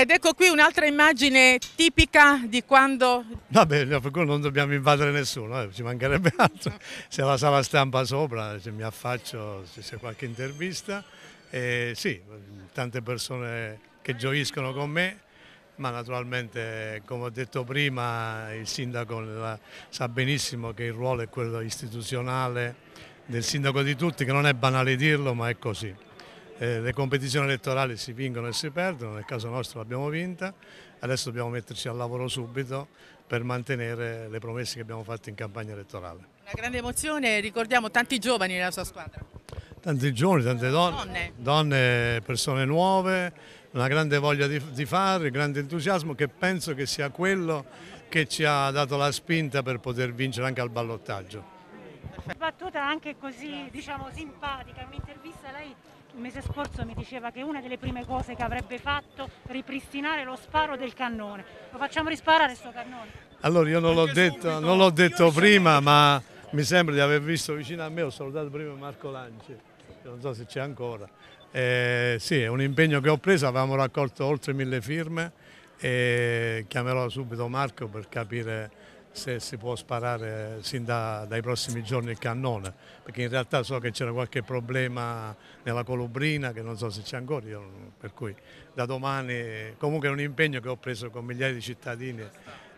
Ed ecco qui un'altra immagine tipica di quando... Vabbè, per quello non dobbiamo invadere nessuno, eh, ci mancherebbe altro. Se la sala stampa sopra, se mi affaccio, se c'è qualche intervista. Eh, sì, tante persone che gioiscono con me, ma naturalmente, come ho detto prima, il sindaco sa benissimo che il ruolo è quello istituzionale del sindaco di tutti, che non è banale dirlo, ma è così eh, le competizioni elettorali si vincono e si perdono, nel caso nostro l'abbiamo vinta, adesso dobbiamo metterci al lavoro subito per mantenere le promesse che abbiamo fatto in campagna elettorale. Una grande emozione, ricordiamo tanti giovani nella sua squadra. Tanti giovani, tante donne, donne, persone nuove, una grande voglia di, di fare, grande entusiasmo che penso che sia quello che ci ha dato la spinta per poter vincere anche al ballottaggio. Una Battuta anche così diciamo simpatica, un'intervista lei il mese scorso mi diceva che una delle prime cose che avrebbe fatto è ripristinare lo sparo del cannone. Lo facciamo risparare sto cannone? Allora io non l'ho detto, detto diciamo prima, ma mi sembra di aver visto vicino a me, ho salutato prima Marco Lanci, non so se c'è ancora. Eh, sì, è un impegno che ho preso, avevamo raccolto oltre mille firme e chiamerò subito Marco per capire se si può sparare sin da, dai prossimi giorni il cannone, perché in realtà so che c'era qualche problema nella colubrina, che non so se c'è ancora, io, per cui da domani comunque è un impegno che ho preso con migliaia di cittadini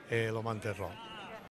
e lo manterrò.